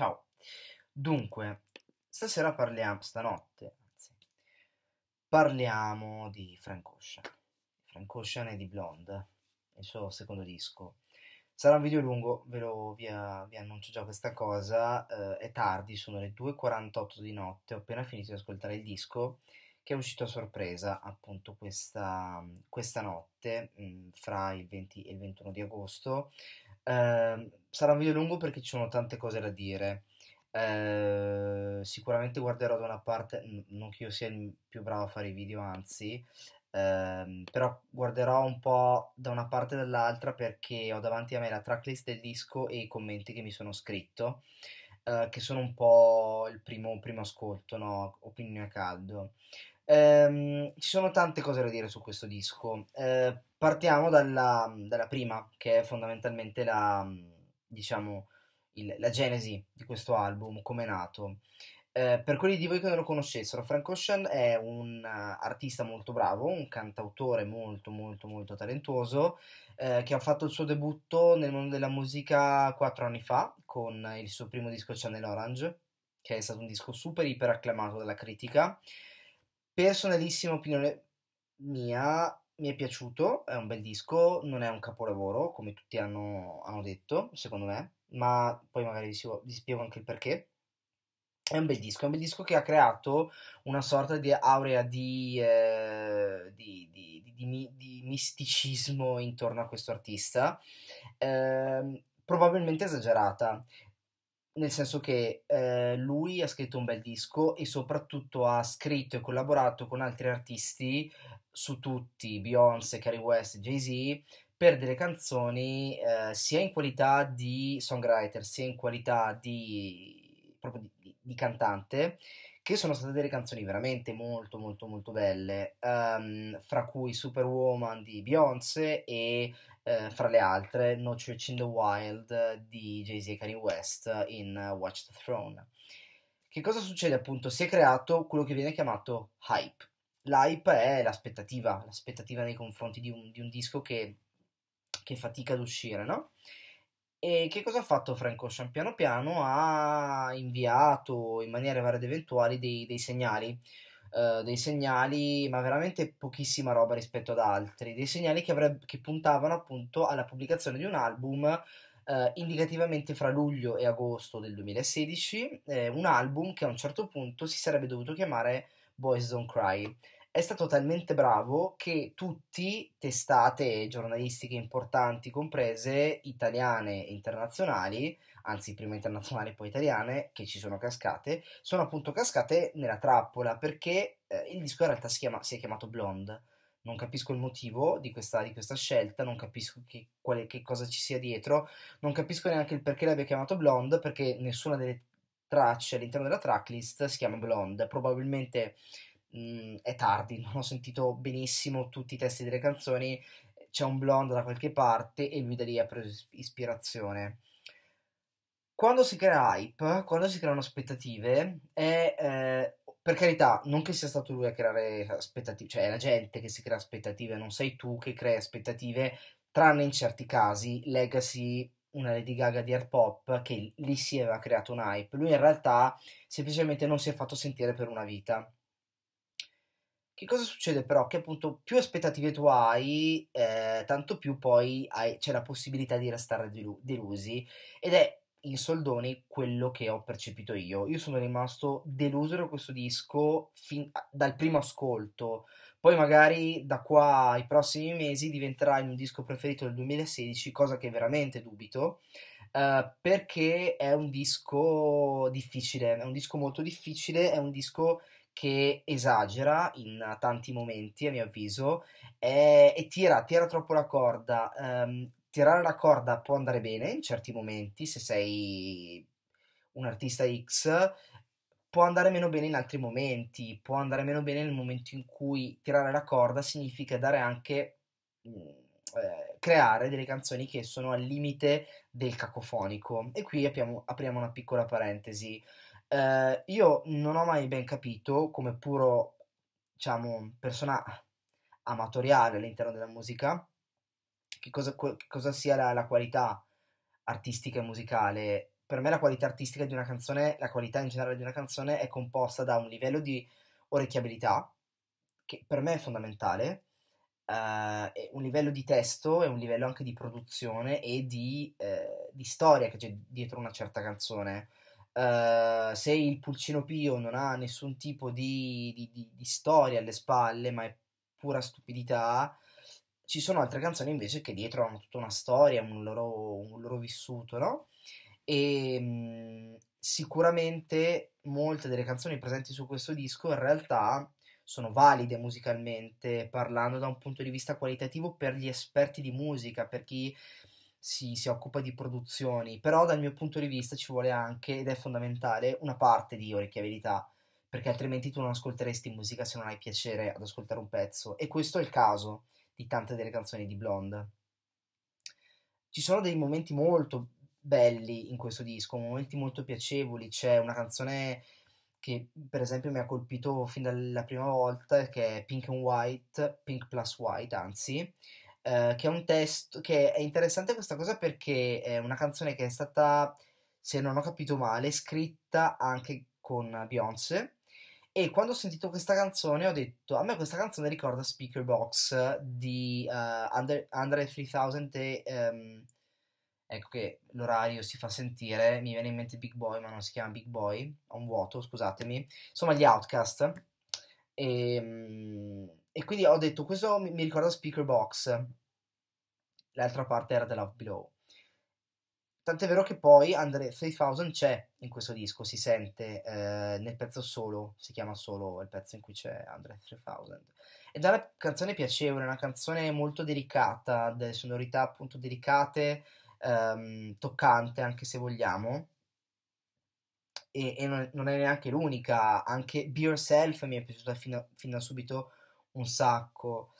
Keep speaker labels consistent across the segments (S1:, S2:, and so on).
S1: Ciao. Dunque, stasera parliamo, stanotte, anzi, parliamo di Frank Ocean. Frank Ocean e di Blonde, il suo secondo disco. Sarà un video lungo, ve lo vi, vi annuncio già questa cosa. Eh, è tardi, sono le 2.48 di notte, ho appena finito di ascoltare il disco che è uscito a sorpresa appunto questa, questa notte, mh, mm, fra il 20 e il 21 di agosto. Ehm, sarà un video lungo perché ci sono tante cose da dire. Eh, sicuramente guarderò da una parte, non che io sia il più bravo a fare i video, anzi, ehm, però guarderò un po' da una parte e dall'altra perché ho davanti a me la tracklist del disco e i commenti che mi sono scritto, eh, che sono un po' il primo, primo ascolto, no? opinione a caldo. Eh, ci sono tante cose da dire su questo disco. Eh, Partiamo dalla, dalla prima, che è fondamentalmente la, diciamo, il, la genesi di questo album, come è nato. Eh, per quelli di voi che non lo conoscessero, Frank Ocean è un uh, artista molto bravo, un cantautore molto molto molto talentuoso eh, che ha fatto il suo debutto nel mondo della musica quattro anni fa con il suo primo disco Channel Orange, che è stato un disco super iper acclamato dalla critica. Personalissima opinione mia, mi è piaciuto, è un bel disco, non è un capolavoro come tutti hanno, hanno detto, secondo me, ma poi magari vi, vi spiego anche il perché. È un bel disco, è un bel disco che ha creato una sorta di aurea di, eh, di, di, di misticismo intorno a questo artista, eh, probabilmente esagerata nel senso che eh, lui ha scritto un bel disco e soprattutto ha scritto e collaborato con altri artisti su tutti, Beyoncé, Kanye West, Jay-Z, per delle canzoni eh, sia in qualità di songwriter sia in qualità di, proprio di, di cantante che sono state delle canzoni veramente molto molto molto belle, um, fra cui Superwoman di Beyoncé e uh, fra le altre No Church in the Wild di Jay-Z e Kanye West in Watch the Throne. Che cosa succede appunto? Si è creato quello che viene chiamato hype. L'hype è l'aspettativa, l'aspettativa nei confronti di un, di un disco che, che fatica ad uscire, no? E che cosa ha fatto Franco Ocean? Cioè, piano piano ha inviato in maniera varia ed eventuali dei, dei segnali. Uh, dei segnali, ma veramente pochissima roba rispetto ad altri, dei segnali che, avreb- che puntavano appunto alla pubblicazione di un album uh, indicativamente fra luglio e agosto del 2016, eh, un album che a un certo punto si sarebbe dovuto chiamare Boys Don't Cry è stato talmente bravo che tutti, testate giornalistiche importanti comprese, italiane e internazionali, anzi prima internazionali e poi italiane, che ci sono cascate, sono appunto cascate nella trappola perché eh, il disco in realtà si, chiama, si è chiamato Blonde. Non capisco il motivo di questa, di questa scelta, non capisco che, quale, che cosa ci sia dietro, non capisco neanche il perché l'abbia chiamato Blonde perché nessuna delle tracce all'interno della tracklist si chiama Blonde. Probabilmente mh, mm, è tardi, non ho sentito benissimo tutti i testi delle canzoni, c'è un blonde da qualche parte e lui da lì ha preso ispirazione. Quando si crea hype, quando si creano aspettative, è eh, per carità, non che sia stato lui a creare aspettative, cioè è la gente che si crea aspettative, non sei tu che crei aspettative, tranne in certi casi, legacy una Lady Gaga di Air Pop che lì si aveva creato un hype. Lui in realtà semplicemente non si è fatto sentire per una vita. Che cosa succede però? Che appunto più aspettative tu hai, eh, tanto più poi hai, c'è la possibilità di restare delu- delusi ed è in soldoni quello che ho percepito io. Io sono rimasto deluso da questo disco fin- dal primo ascolto. Poi magari da qua ai prossimi mesi diventerà il mio disco preferito del 2016, cosa che veramente dubito, eh, perché è un disco difficile, è un disco molto difficile, è un disco che esagera in tanti momenti, a mio avviso, e, e tira, tira troppo la corda. Um, tirare la corda può andare bene in certi momenti, se sei un artista X, può andare meno bene in altri momenti, può andare meno bene nel momento in cui tirare la corda significa dare anche mm, eh, creare delle canzoni che sono al limite del cacofonico. E qui apriamo, apriamo una piccola parentesi. Eh, io non ho mai ben capito come puro, diciamo, persona amatoriale all'interno della musica, che cosa, che cosa sia la, la qualità artistica e musicale. Per me la qualità artistica di una canzone, la qualità in generale di una canzone è composta da un livello di orecchiabilità, che per me è fondamentale, eh, un livello di testo e un livello anche di produzione e di, eh, di storia che c'è dietro una certa canzone. Ehm, se il Pulcino Pio non ha nessun tipo di, di, di, di, storia alle spalle, ma è pura stupidità, ci sono altre canzoni invece che dietro hanno tutta una storia, un loro, un loro vissuto, no? E ehm, mh, sicuramente molte delle canzoni presenti su questo disco in realtà sono valide musicalmente, parlando da un punto di vista qualitativo per gli esperti di musica, per chi si, si, occupa di produzioni, però dal mio punto di vista ci vuole anche, ed è fondamentale, una parte di orecchiabilità, perché altrimenti tu non ascolteresti musica se non hai piacere ad ascoltare un pezzo, e questo è il caso di tante delle canzoni di Blonde. Ci sono dei momenti molto belli in questo disco, momenti molto piacevoli, c'è una canzone che per esempio mi ha colpito fin dalla prima volta, che è Pink and White, Pink plus White anzi, eh, che è un testo che è interessante questa cosa perché è una canzone che è stata, se non ho capito male, scritta anche con Beyoncé. E quando ho sentito questa canzone ho detto, a me questa canzone ricorda Speaker Box di uh, Under, Under 3000 e... Um, ecco che l'orario si fa sentire, mi viene in mente Big Boy, ma non si chiama Big Boy, ho un vuoto, scusatemi, insomma gli Outcast, e, ehm, e quindi ho detto, questo mi, ricorda Speaker Box, l'altra parte era The Love Below. Tant'è vero che poi Andre 3000 c'è in questo disco, si sente eh, nel pezzo solo, si chiama solo il pezzo in cui c'è Andre 3000. Ed è una canzone piacevole, una canzone molto delicata, delle sonorità appunto delicate, ehm, toccante anche se vogliamo. E, e non, non, è neanche l'unica, anche Be Yourself mi è piaciuta fin, da subito un sacco.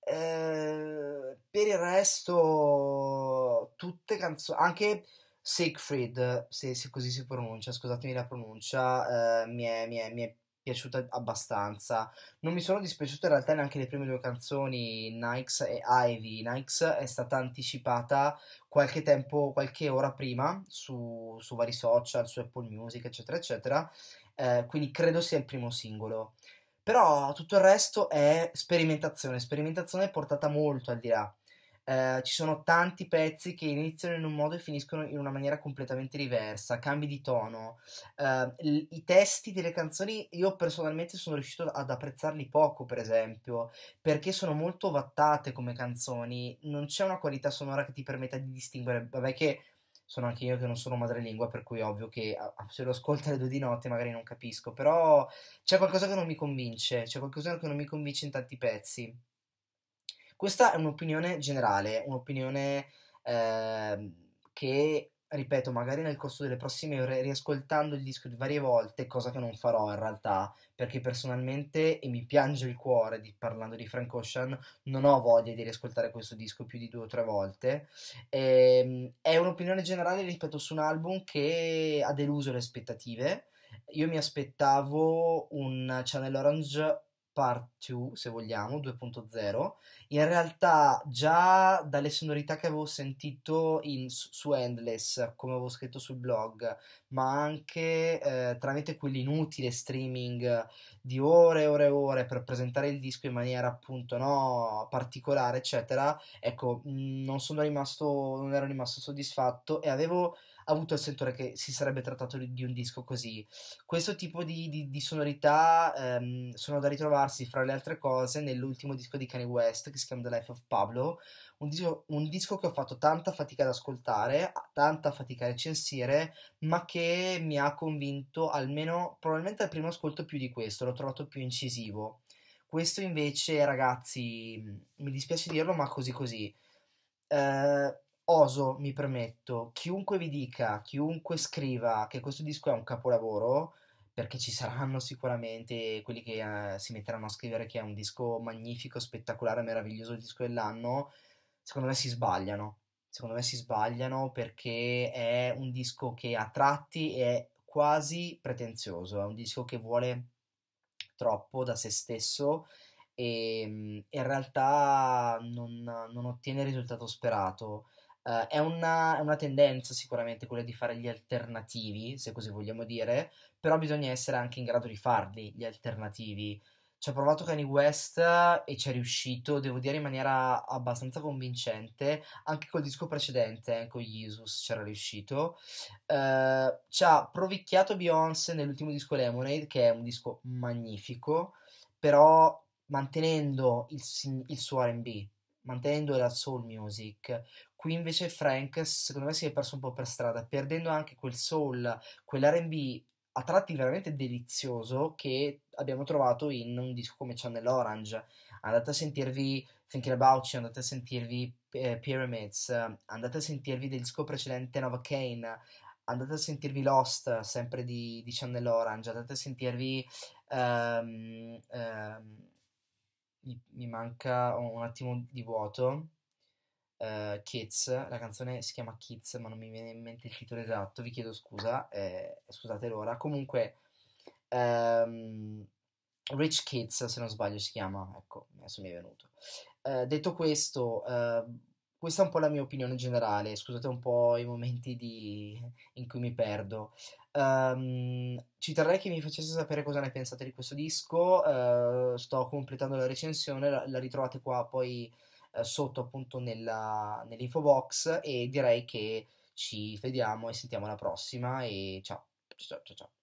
S1: Eh, per il resto, tutte canzoni, anche Siegfried, se, se, così si pronuncia, scusatemi la pronuncia, eh, mi, è, mi, è, mi, è, piaciuta abbastanza. Non mi sono dispiaciute in realtà neanche le prime due canzoni, Nikes e Ivy. Nikes è stata anticipata qualche tempo, qualche ora prima su, su vari social, su Apple Music, eccetera, eccetera. Eh, quindi credo sia il primo singolo. Però tutto il resto è sperimentazione, sperimentazione portata molto al di là. Eh, ci sono tanti pezzi che iniziano in un modo e finiscono in una maniera completamente diversa, cambi di tono. Eh, I testi delle canzoni io personalmente sono riuscito ad apprezzarli poco, per esempio, perché sono molto vattate come canzoni, non c'è una qualità sonora che ti permetta di distinguere, vabbè che sono anche io che non sono madrelingua, per cui è ovvio che se lo ascolto alle due di notte magari non capisco, però c'è qualcosa che non mi convince, c'è qualcosa che non mi convince in tanti pezzi. Questa è un'opinione generale, un'opinione eh, che ripeto, magari nel corso delle prossime ore, riascoltando il disco varie volte, cosa che non farò in realtà, perché personalmente, e mi piange il cuore di, parlando di Frank Ocean, non ho voglia di riascoltare questo disco più di due o tre volte. E, ehm, è un'opinione generale rispetto su un album che ha deluso le aspettative. Io mi aspettavo un Channel Orange Part 2, se vogliamo, 2.0, in realtà già dalle sonorità che avevo sentito in, su Endless, come avevo scritto sul blog, ma anche eh, tramite quell'inutile streaming di ore e ore e ore per presentare il disco in maniera appunto no, particolare, eccetera, ecco, mm, non sono rimasto, non ero rimasto soddisfatto e avevo avuto il sentore che si sarebbe trattato di, di un disco così. Questo tipo di, di, di sonorità ehm, sono da ritrovarsi, fra le altre cose, nell'ultimo disco di Kanye West che si chiama The Life of Pablo, un disco, un disco che ho fatto tanta fatica ad ascoltare, tanta fatica a recensire, ma che mi ha convinto almeno, probabilmente al primo ascolto più di questo, l'ho trovato più incisivo. Questo invece, ragazzi, mi dispiace dirlo, ma così così. Eh, oso, mi permetto, chiunque vi dica, chiunque scriva che questo disco è un capolavoro, perché ci saranno sicuramente quelli che eh, si metteranno a scrivere che è un disco magnifico, spettacolare, meraviglioso, il disco dell'anno, secondo me si sbagliano. Secondo me si sbagliano perché è un disco che a tratti è quasi pretenzioso, è un disco che vuole troppo da se stesso e mm, in realtà non, non ottiene il risultato sperato. Uh, è, una, è, una, tendenza sicuramente quella di fare gli alternativi, se così vogliamo dire, però bisogna essere anche in grado di farli, gli alternativi. Ci ha provato Kanye West eh, e ci è riuscito, devo dire, in maniera abbastanza convincente. Anche col disco precedente, eh, con Jesus, c'era riuscito. Uh, ci ha provicchiato Beyoncé nell'ultimo disco Lemonade, che è un disco magnifico, però mantenendo il, il suo RB, mantenendo la soul music, Qui invece Frank, secondo me, si è perso un po' per strada, perdendo anche quel soul, quell'RB a tratti veramente delizioso che abbiamo trovato in un disco come Channel Orange. Andate a sentirvi Thinking About You, andate a sentirvi eh, Pyramids, andate a sentirvi del disco precedente Nova Kane, andate a sentirvi Lost, sempre di, di Channel Orange, andate a sentirvi... Um, um, mi, mi manca un attimo di vuoto uh, Kids, la canzone si chiama Kids ma non mi viene in mente il titolo esatto, vi chiedo scusa, eh, scusate l'ora, comunque um, Rich Kids se non sbaglio si chiama, ecco adesso mi è venuto. Uh, detto questo, eh, questa è un po' la mia opinione generale, scusate un po' i momenti di... in cui mi perdo. Um, ci terrei che mi facesse sapere cosa ne pensate di questo disco, uh, sto completando la recensione, la, la, ritrovate qua poi eh, sotto appunto nella, nell'info box e direi che ci vediamo e sentiamo alla prossima e ciao ciao ciao ciao